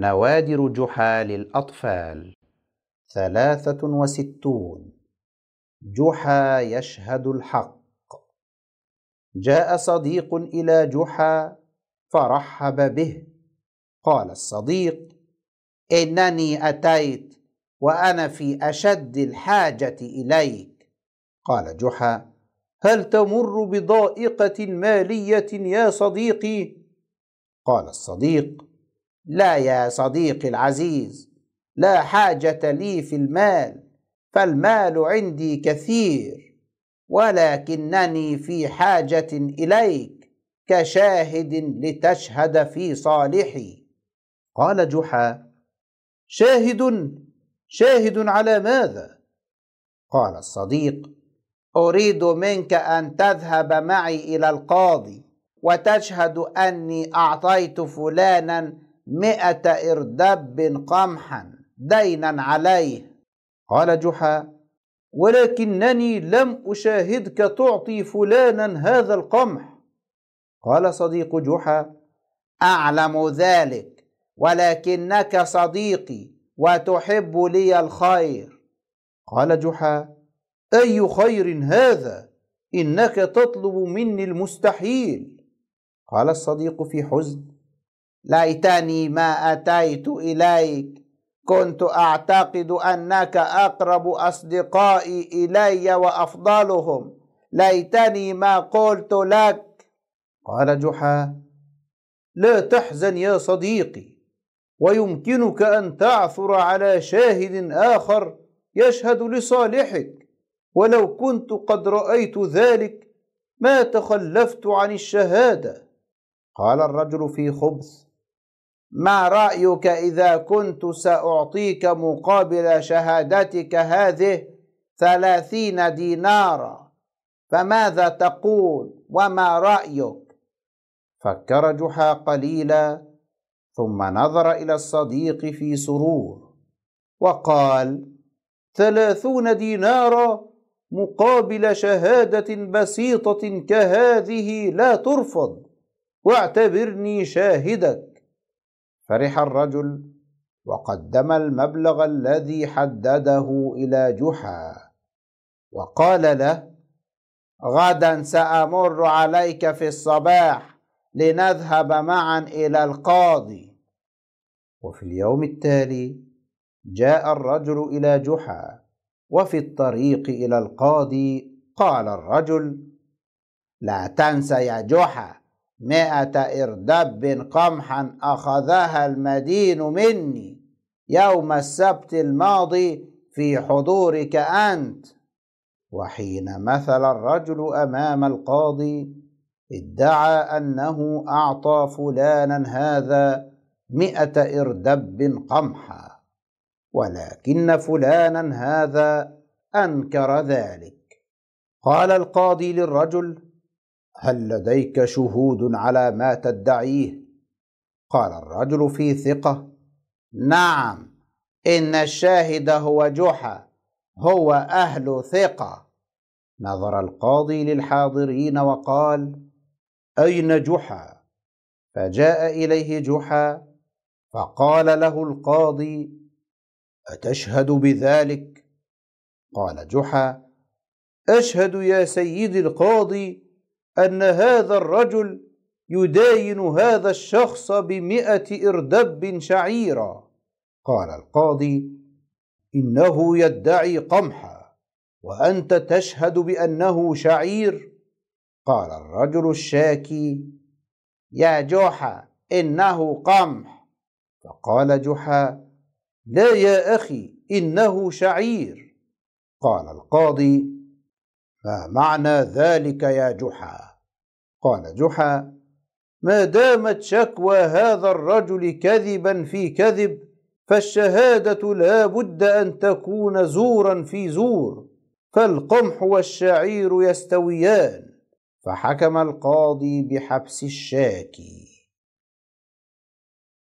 نوادر جحا للأطفال ثلاثة وستون جحا يشهد الحق جاء صديق إلى جحا فرحب به قال الصديق إنني أتيت وأنا في أشد الحاجة إليك قال جحا هل تمر بضائقة مالية يا صديقي؟ قال الصديق لا يا صديقي العزيز لا حاجة لي في المال فالمال عندي كثير ولكنني في حاجة إليك كشاهد لتشهد في صالحي قال جحا شاهد شاهد على ماذا قال الصديق أريد منك أن تذهب معي إلى القاضي وتشهد أني أعطيت فلانا مئة إرداب قمحا دينا عليه قال جحا ولكنني لم أشاهدك تعطي فلانا هذا القمح قال صديق جحا أعلم ذلك ولكنك صديقي وتحب لي الخير قال جحا أي خير هذا إنك تطلب مني المستحيل قال الصديق في حزن ليتني ما أتيت إليك كنت أعتقد أنك أقرب أصدقائي إلي وأفضلهم ليتني ما قلت لك قال جحا لا تحزن يا صديقي ويمكنك أن تعثر على شاهد آخر يشهد لصالحك ولو كنت قد رأيت ذلك ما تخلفت عن الشهادة قال الرجل في خبث ما رأيك إذا كنت سأعطيك مقابل شهادتك هذه ثلاثين دينارا فماذا تقول وما رأيك؟ فكر جحا قليلا ثم نظر إلى الصديق في سرور وقال ثلاثون دينارا مقابل شهادة بسيطة كهذه لا ترفض واعتبرني شاهدك فرح الرجل وقدم المبلغ الذي حدده الى جحا وقال له غدا سامر عليك في الصباح لنذهب معا الى القاضي وفي اليوم التالي جاء الرجل الى جحا وفي الطريق الى القاضي قال الرجل لا تنس يا جحا مائة إردب قمحا أخذها المدين مني يوم السبت الماضي في حضورك أنت وحين مثل الرجل أمام القاضي ادعى أنه أعطى فلانا هذا مئة إردب قمحا ولكن فلانا هذا أنكر ذلك قال القاضي للرجل هل لديك شهود على ما تدعيه قال الرجل في ثقه نعم ان الشاهد هو جحا هو اهل ثقه نظر القاضي للحاضرين وقال اين جحا فجاء اليه جحا فقال له القاضي اتشهد بذلك قال جحا اشهد يا سيدي القاضي أن هذا الرجل يداين هذا الشخص بمئة إردب شعيرا قال القاضي إنه يدعي قمحا وأنت تشهد بأنه شعير قال الرجل الشاكي يا جحا إنه قمح فقال جحا لا يا أخي إنه شعير قال القاضي فمعنى ذلك يا جحا قال جحا ما دامت شكوى هذا الرجل كذبا في كذب فالشهاده لا بد ان تكون زورا في زور فالقمح والشعير يستويان فحكم القاضي بحبس الشاكي